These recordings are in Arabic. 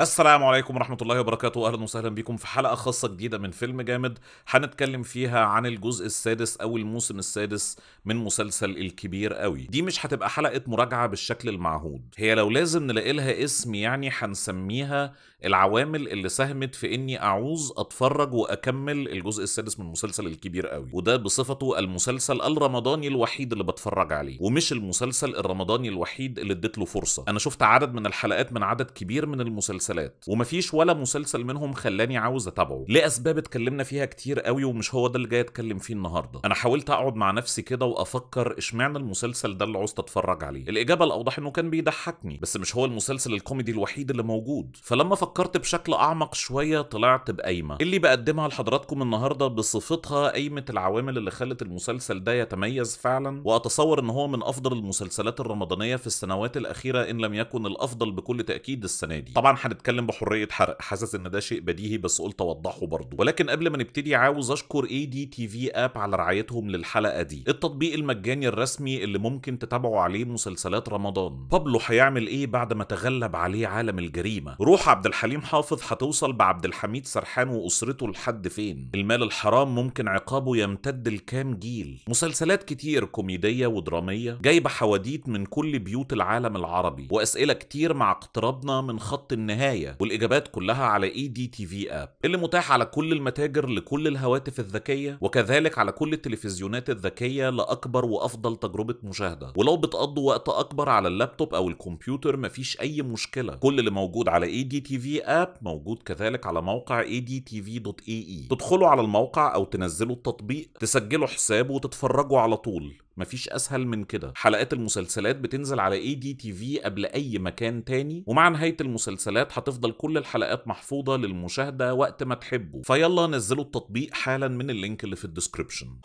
السلام عليكم ورحمة الله وبركاته أهلا وسهلا بكم في حلقة خاصة جديدة من فيلم جامد هنتكلم فيها عن الجزء السادس أو الموسم السادس من مسلسل الكبير قوي دي مش هتبقى حلقة مراجعة بالشكل المعهود هي لو لازم نلاقي لها اسم يعني هنسميها العوامل اللي ساهمت في اني اعوز اتفرج واكمل الجزء السادس من مسلسل الكبير قوي وده بصفته المسلسل الرمضاني الوحيد اللي بتفرج عليه ومش المسلسل الرمضاني الوحيد اللي اديت له فرصه انا شفت عدد من الحلقات من عدد كبير من المسلسلات المسلسلات ومفيش ولا مسلسل منهم خلاني عاوز اتابعه لاسباب اتكلمنا فيها كتير قوي ومش هو ده اللي جاي اتكلم فيه النهارده انا حاولت اقعد مع نفسي كده وافكر اشمعنى المسلسل ده اللي عاوز اتفرج عليه الاجابه الاوضح انه كان بيضحكني بس مش هو المسلسل الكوميدي الوحيد اللي موجود فلما فكرت بشكل اعمق شويه طلعت بقايمه اللي بقدمها لحضراتكم النهارده بصفتها قايمه العوامل اللي خلت المسلسل ده يتميز فعلا واتصور ان هو من افضل المسلسلات الرمضانيه في السنوات الاخيره ان لم يكن الافضل بكل تاكيد السنه دي طبعا بتكلم بحريه حرق حاسس ان ده شيء بديهي بس قلت اوضحه برضه ولكن قبل ما نبتدي عاوز اشكر اي دي تي في اب على رعايتهم للحلقه دي التطبيق المجاني الرسمي اللي ممكن تتابعوا عليه مسلسلات رمضان بابلو هيعمل ايه بعد ما تغلب عليه عالم الجريمه روح عبد الحليم حافظ هتوصل بعبد الحميد سرحان واسرته لحد فين المال الحرام ممكن عقابه يمتد لكام جيل مسلسلات كتير كوميديه ودراميه جايبه حواديت من كل بيوت العالم العربي واسئله كتير مع اقترابنا من خط النهايه النهايه والاجابات كلها على اي دي تي في اب اللي متاح على كل المتاجر لكل الهواتف الذكيه وكذلك على كل التلفزيونات الذكيه لاكبر وافضل تجربه مشاهده ولو بتقضوا وقت اكبر على اللابتوب او الكمبيوتر مفيش اي مشكله كل اللي موجود على اي دي تي في اب موجود كذلك على موقع اي e e e. تدخلوا على الموقع او تنزلوا التطبيق تسجلوا حساب وتتفرجوا على طول مفيش اسهل من كده حلقات المسلسلات بتنزل على اي دي تي في قبل اي مكان تاني ومع نهايه المسلسلات هتفضل كل الحلقات محفوظه للمشاهده وقت ما تحبوا فيلا نزلوا التطبيق حالا من اللينك اللي في الديسكربشن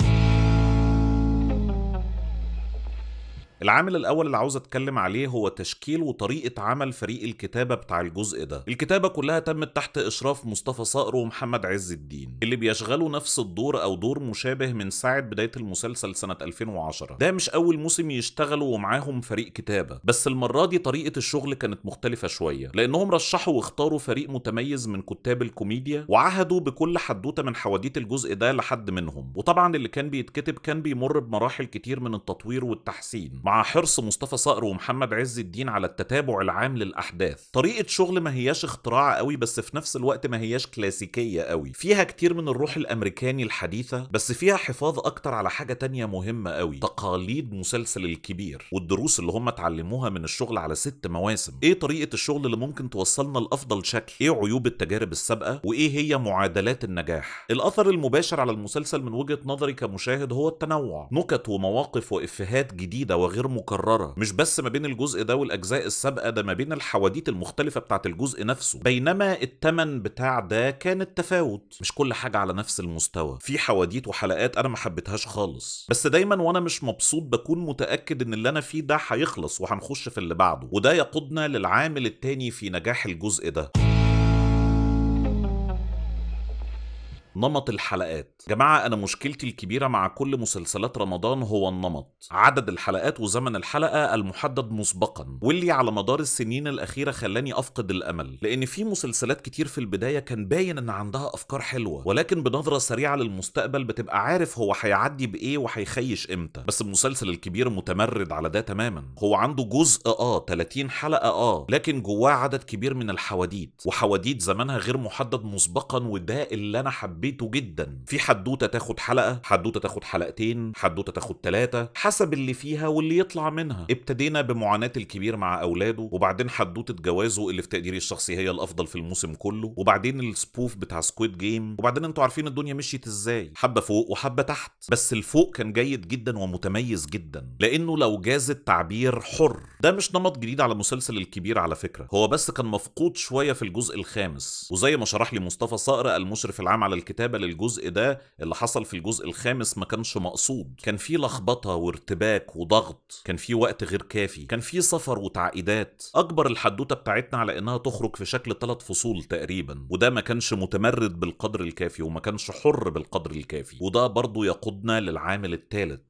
العامل الاول اللي عاوز اتكلم عليه هو تشكيل وطريقه عمل فريق الكتابه بتاع الجزء ده الكتابه كلها تمت تحت اشراف مصطفى صقر ومحمد عز الدين اللي بيشغلوا نفس الدور او دور مشابه من ساعه بدايه المسلسل سنه 2010 ده مش اول موسم يشتغلوا ومعاهم فريق كتابه بس المره دي طريقه الشغل كانت مختلفه شويه لانهم رشحوا واختاروا فريق متميز من كتاب الكوميديا وعهدوا بكل حدوته من حواديت الجزء ده لحد منهم وطبعا اللي كان بيتكتب كان بيمر بمراحل كتير من التطوير والتحسين مع حرص مصطفى صقر ومحمد عز الدين على التتابع العام للاحداث طريقه شغل ما هياش اختراع قوي بس في نفس الوقت ما هياش كلاسيكيه قوي فيها كتير من الروح الامريكاني الحديثه بس فيها حفاظ اكتر على حاجه تانية مهمه قوي تقاليد مسلسل الكبير والدروس اللي هم اتعلموها من الشغل على ست مواسم ايه طريقه الشغل اللي ممكن توصلنا لافضل شكل ايه عيوب التجارب السابقه وايه هي معادلات النجاح الاثر المباشر على المسلسل من وجهه نظري كمشاهد هو التنوع نكت ومواقف وافيهات جديده وغير غير مكررة مش بس ما بين الجزء ده والأجزاء السابقة ده ما بين الحواديت المختلفة بتاعة الجزء نفسه بينما التمن بتاع ده كان التفاوت مش كل حاجة على نفس المستوى في حواديت وحلقات أنا ما حبيتهاش خالص بس دايما وأنا مش مبسوط بكون متأكد إن اللي أنا فيه ده هيخلص وهنخش في اللي بعده وده يقودنا للعامل التاني في نجاح الجزء ده نمط الحلقات جماعة أنا مشكلتي الكبيرة مع كل مسلسلات رمضان هو النمط عدد الحلقات وزمن الحلقة المحدد مسبقا واللي على مدار السنين الأخيرة خلاني أفقد الأمل لأن في مسلسلات كتير في البداية كان باين إن عندها أفكار حلوة ولكن بنظرة سريعة للمستقبل بتبقى عارف هو هيعدي بإيه وهيخيش إمتى بس المسلسل الكبير متمرد على ده تماما هو عنده جزء آه 30 حلقة آه لكن جواه عدد كبير من الحواديت وحواديت زمنها غير محدد مسبقا وده اللي أنا حبيت حبيته جدا في حدوته تاخد حلقه حدوته تاخد حلقتين حدوته تاخد ثلاثه حسب اللي فيها واللي يطلع منها ابتدينا بمعاناه الكبير مع اولاده وبعدين حدوته جوازه اللي في تقديري الشخصي هي الافضل في الموسم كله وبعدين السبوف بتاع سكويد جيم وبعدين انتوا عارفين الدنيا مشيت ازاي حبه فوق وحبه تحت بس الفوق كان جيد جدا ومتميز جدا لانه لو جاز التعبير حر ده مش نمط جديد على مسلسل الكبير على فكره هو بس كان مفقود شويه في الجزء الخامس وزي ما شرح لي مصطفى صقر المشرف العام على الكبير الكتابه للجزء ده اللي حصل في الجزء الخامس ما كانش مقصود كان في لخبطه وارتباك وضغط كان في وقت غير كافي كان في سفر وتعقيدات اكبر الحدوته بتاعتنا على انها تخرج في شكل ثلاث فصول تقريبا وده ما كانش متمرد بالقدر الكافي وما كانش حر بالقدر الكافي وده برضه يقودنا للعامل الثالث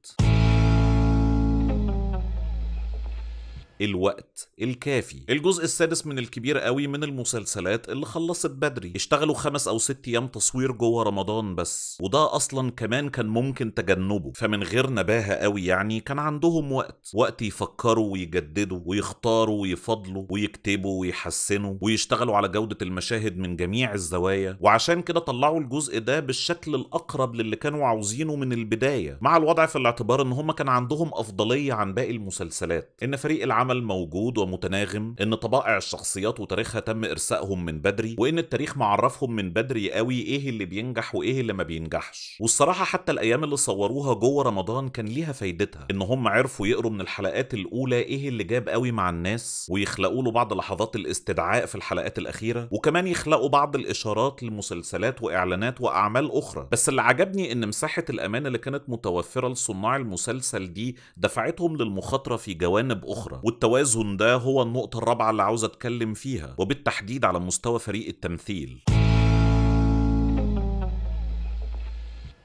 الوقت الكافي الجزء السادس من الكبير قوي من المسلسلات اللي خلصت بدري اشتغلوا خمس او ست ايام تصوير جوه رمضان بس وده اصلا كمان كان ممكن تجنبه فمن غير نباهة قوي يعني كان عندهم وقت وقت يفكروا ويجددوا ويختاروا ويفضلوا ويكتبوا ويحسنوا ويشتغلوا على جودة المشاهد من جميع الزوايا وعشان كده طلعوا الجزء ده بالشكل الاقرب للي كانوا عاوزينه من البداية مع الوضع في الاعتبار ان هم كان عندهم افضلية عن باقي المسلسلات ان فريق العمل العمل موجود ومتناغم ان طبائع الشخصيات وتاريخها تم ارسائهم من بدري وان التاريخ معرفهم من بدري قوي ايه اللي بينجح وايه اللي ما بينجحش والصراحه حتى الايام اللي صوروها جوه رمضان كان ليها فايدتها ان هم عرفوا يقروا من الحلقات الاولى ايه اللي جاب قوي مع الناس ويخلقوا له بعض لحظات الاستدعاء في الحلقات الاخيره وكمان يخلقوا بعض الاشارات لمسلسلات واعلانات واعمال اخرى بس اللي عجبني ان مساحه الامان اللي كانت متوفره لصناع المسلسل دي دفعتهم للمخاطره في جوانب اخرى والتوازن ده هو النقطة الرابعة اللي عاوز أتكلم فيها وبالتحديد على مستوى فريق التمثيل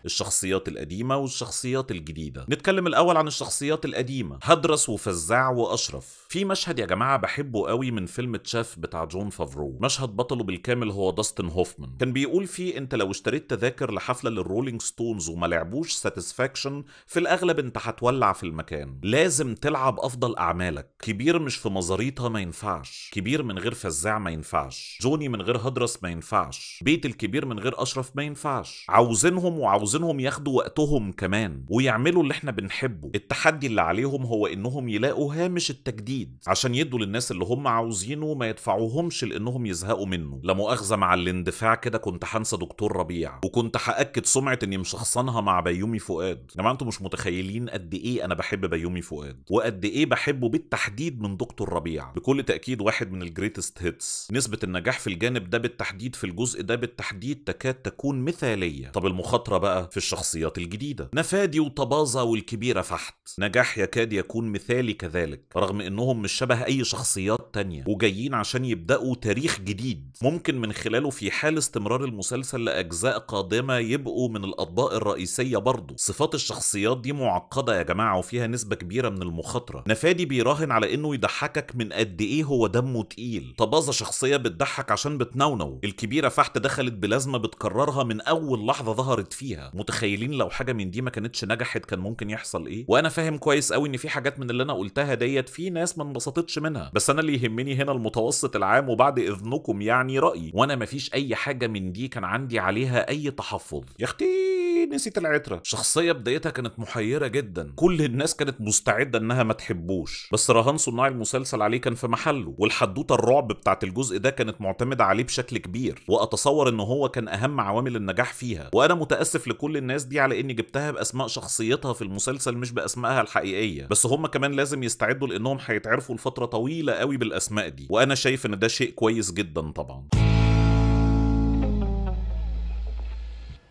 الشخصيات القديمة والشخصيات الجديدة نتكلم الأول عن الشخصيات القديمة هدرس وفزاع وأشرف في مشهد يا جماعة بحبه قوي من فيلم تشاف بتاع جون فافرو مشهد بطله بالكامل هو داستن هوفمان كان بيقول فيه انت لو اشتريت تذاكر لحفلة للرولينج ستونز وما لعبوش ساتسفاكشن في الأغلب انت هتولع في المكان لازم تلعب أفضل أعمالك كبير مش في مزاريطة ما ينفعش كبير من غير فزاع ما ينفعش جوني من غير هدرس ما ينفعش بيت الكبير من غير أشرف ما ينفعش عاوزينهم وعاوزين عاوزينهم ياخدوا وقتهم كمان ويعملوا اللي احنا بنحبه التحدي اللي عليهم هو انهم يلاقوا هامش التجديد عشان يدوا للناس اللي هم عاوزينه ما يدفعوهمش لانهم يزهقوا منه لا مؤاخذه مع الاندفاع كده كنت حنسى دكتور ربيع وكنت هاكد سمعه اني مشخصنها مع بيومي فؤاد يا جماعه انتم مش متخيلين قد ايه انا بحب بيومي فؤاد وقد ايه بحبه بالتحديد من دكتور ربيع بكل تاكيد واحد من الجريتست هيتس نسبه النجاح في الجانب ده بالتحديد في الجزء ده بالتحديد تكاد تكون مثاليه طب المخاطره بقى في الشخصيات الجديدة نفادي وطبازة والكبيرة فحت نجاح يكاد يكون مثالي كذلك رغم انهم مش شبه اي شخصيات تانية وجايين عشان يبدأوا تاريخ جديد ممكن من خلاله في حال استمرار المسلسل لأجزاء قادمة يبقوا من الأطباء الرئيسية برضه صفات الشخصيات دي معقدة يا جماعة وفيها نسبة كبيرة من المخاطرة نفادي بيراهن على انه يضحكك من قد ايه هو دمه تقيل طبازة شخصية بتضحك عشان بتنونو الكبيرة فحت دخلت بلازمة بتكررها من أول لحظة ظهرت فيها متخيلين لو حاجه من دي ما كانتش نجحت كان ممكن يحصل ايه وانا فاهم كويس قوي ان في حاجات من اللي انا قلتها ديت في ناس ما انبسطتش منها بس انا اللي يهمني هنا المتوسط العام وبعد اذنكم يعني رايي وانا مفيش اي حاجه من دي كان عندي عليها اي تحفظ يا اختي طيب، نسيت العترة شخصية بدايتها كانت محيرة جدا كل الناس كانت مستعدة انها ما تحبوش بس رهان صناع المسلسل عليه كان في محله والحدوتة الرعب بتاعت الجزء ده كانت معتمدة عليه بشكل كبير واتصور ان هو كان اهم عوامل النجاح فيها وانا متأسف لكل الناس دي على اني جبتها باسماء شخصيتها في المسلسل مش باسمائها الحقيقية بس هم كمان لازم يستعدوا لانهم هيتعرفوا لفترة طويلة قوي بالاسماء دي وانا شايف ان ده شيء كويس جدا طبعا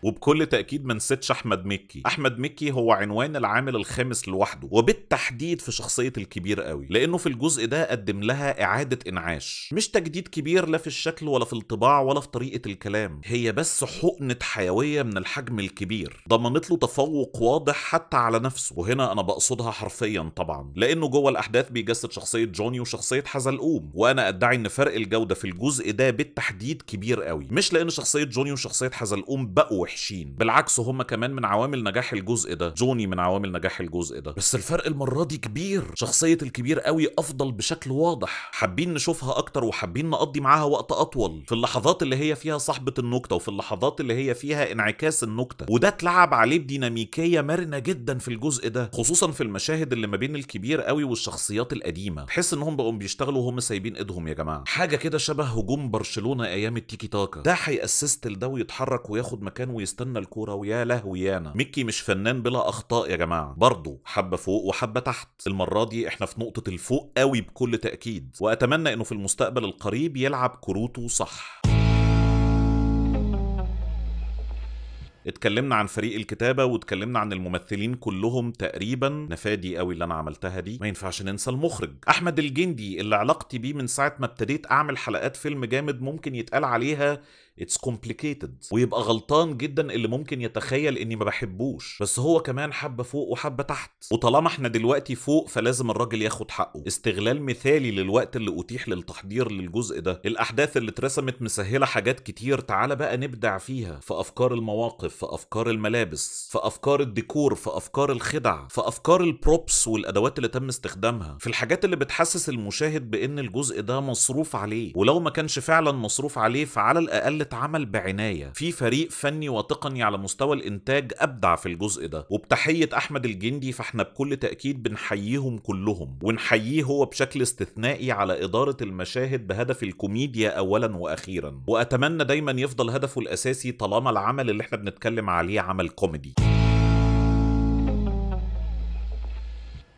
وبكل تأكيد ما نسيتش أحمد مكي أحمد مكي هو عنوان العامل الخامس لوحده وبالتحديد في شخصية الكبير قوي لأنه في الجزء ده قدم لها إعادة إنعاش مش تجديد كبير لا في الشكل ولا في الطباع ولا في طريقة الكلام هي بس حقنة حيوية من الحجم الكبير ضمنت له تفوق واضح حتى على نفسه وهنا أنا بقصدها حرفيا طبعا لأنه جوه الأحداث بيجسد شخصية جوني وشخصية حزلقوم وأنا أدعي إن فرق الجودة في الجزء ده بالتحديد كبير قوي مش لأن شخصية جوني وشخصية حزلقوم بقوا وحشين بالعكس هما كمان من عوامل نجاح الجزء ده جوني من عوامل نجاح الجزء ده بس الفرق المره دي كبير شخصيه الكبير قوي افضل بشكل واضح حابين نشوفها اكتر وحابين نقضي معاها وقت اطول في اللحظات اللي هي فيها صاحبه النكته وفي اللحظات اللي هي فيها انعكاس النكته وده اتلعب عليه بديناميكيه مرنه جدا في الجزء ده خصوصا في المشاهد اللي ما بين الكبير قوي والشخصيات القديمه تحس انهم بقوا بيشتغلوا وهم سايبين ايدهم يا جماعه حاجه كده شبه هجوم برشلونه ايام التيكي تاكا ده هيأسست لده ويتحرك وياخد مكان ويستنى الكوره ويا لهوي يانا ميكي مش فنان بلا اخطاء يا جماعه برضه حبه فوق وحبه تحت المره دي احنا في نقطه الفوق قوي بكل تاكيد واتمنى انه في المستقبل القريب يلعب كروته صح اتكلمنا عن فريق الكتابه واتكلمنا عن الممثلين كلهم تقريبا نفادي قوي اللي انا عملتها دي ما ينفعش ننسى المخرج احمد الجندي اللي علاقتي بيه من ساعه ما ابتديت اعمل حلقات فيلم جامد ممكن يتقال عليها اتس كومبليكيتد ويبقى غلطان جدا اللي ممكن يتخيل اني ما بحبوش بس هو كمان حبه فوق وحبه تحت وطالما احنا دلوقتي فوق فلازم الراجل ياخد حقه استغلال مثالي للوقت اللي اتيح للتحضير للجزء ده الاحداث اللي اترسمت مسهله حاجات كتير تعالى بقى نبدع فيها في افكار المواقف في افكار الملابس في افكار الديكور في افكار الخدع في افكار البروبس والادوات اللي تم استخدامها في الحاجات اللي بتحسس المشاهد بان الجزء ده مصروف عليه ولو ما كانش فعلا مصروف عليه فعلى الاقل اتعمل بعنايه في فريق فني وتقني على مستوى الانتاج ابدع في الجزء ده وبتحيه احمد الجندي فاحنا بكل تاكيد بنحييهم كلهم ونحييه هو بشكل استثنائي على اداره المشاهد بهدف الكوميديا اولا واخيرا واتمنى دايما يفضل هدفه الاساسي طالما العمل اللي احنا بنت نتكلم عليه عمل كوميدي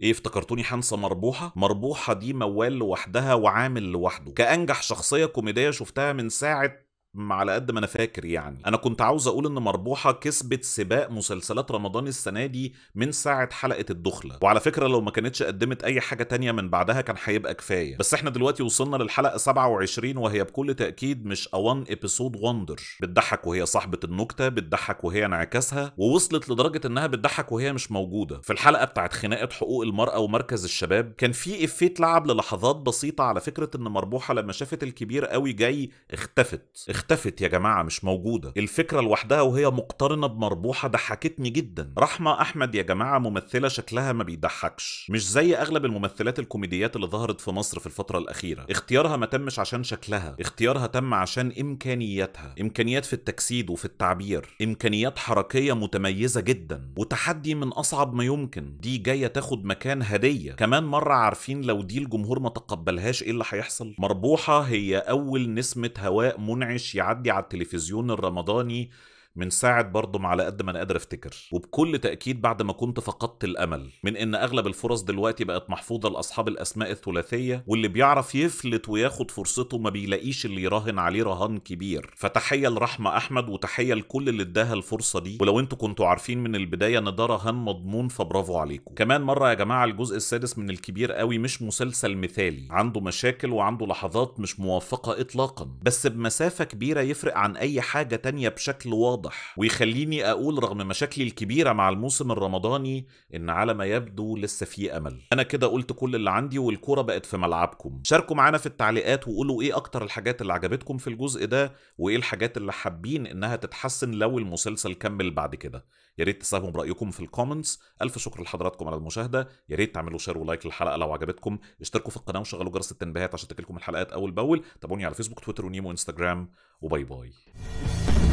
ايه افتكرتوني حنسه مربوحه مربوحه دي موال لوحدها وعامل لوحده كانجح شخصيه كوميديه شفتها من ساعه على قد ما انا فاكر يعني انا كنت عاوز اقول ان مربوحه كسبت سباق مسلسلات رمضان السنه دي من ساعه حلقه الدخله وعلى فكره لو ما كانتش قدمت اي حاجه تانية من بعدها كان هيبقى كفايه بس احنا دلوقتي وصلنا للحلقه 27 وهي بكل تاكيد مش اوان ابيسود وندر بتضحك وهي صاحبه النكته بتضحك وهي انعكاسها ووصلت لدرجه انها بتضحك وهي مش موجوده في الحلقه بتاعت خناقه حقوق المراه ومركز الشباب كان في افيه اتلعب للحظات بسيطه على فكره ان مربوحه لما شافت الكبير قوي جاي اختفت اختفت يا جماعه مش موجوده الفكره لوحدها وهي مقترنه بمربوحه ضحكتني جدا رحمه احمد يا جماعه ممثله شكلها ما بيضحكش مش زي اغلب الممثلات الكوميديات اللي ظهرت في مصر في الفتره الاخيره اختيارها ما تمش عشان شكلها اختيارها تم عشان امكانياتها امكانيات في التجسيد وفي التعبير امكانيات حركيه متميزه جدا وتحدي من اصعب ما يمكن دي جايه تاخد مكان هديه كمان مره عارفين لو دي الجمهور ما تقبلهاش ايه اللي هيحصل مربوحه هي اول نسمه هواء منعش يعدي على التلفزيون الرمضاني من ساعة برضه على قد ما أنا قادر أفتكر وبكل تأكيد بعد ما كنت فقدت الأمل من إن أغلب الفرص دلوقتي بقت محفوظة لأصحاب الأسماء الثلاثية واللي بيعرف يفلت وياخد فرصته ما بيلاقيش اللي يراهن عليه رهان كبير فتحية لرحمة أحمد وتحية لكل اللي اداها الفرصة دي ولو أنتوا كنتوا عارفين من البداية إن ده رهان مضمون فبرافو عليكم كمان مرة يا جماعة الجزء السادس من الكبير قوي مش مسلسل مثالي عنده مشاكل وعنده لحظات مش موافقة إطلاقا بس بمسافة كبيرة يفرق عن أي حاجة تانية بشكل واضح واضح ويخليني أقول رغم مشاكلي الكبيرة مع الموسم الرمضاني إن على ما يبدو لسه في أمل أنا كده قلت كل اللي عندي والكورة بقت في ملعبكم شاركوا معانا في التعليقات وقولوا إيه أكتر الحاجات اللي عجبتكم في الجزء ده وإيه الحاجات اللي حابين إنها تتحسن لو المسلسل كمل بعد كده يا ريت تساهموا برأيكم في الكومنتس ألف شكر لحضراتكم على المشاهدة يا ريت تعملوا شير ولايك للحلقة لو عجبتكم اشتركوا في القناة وشغلوا جرس التنبيهات عشان تجيلكم الحلقات أول بأول تابعوني على فيسبوك تويتر ونيمو انستغرام وباي باي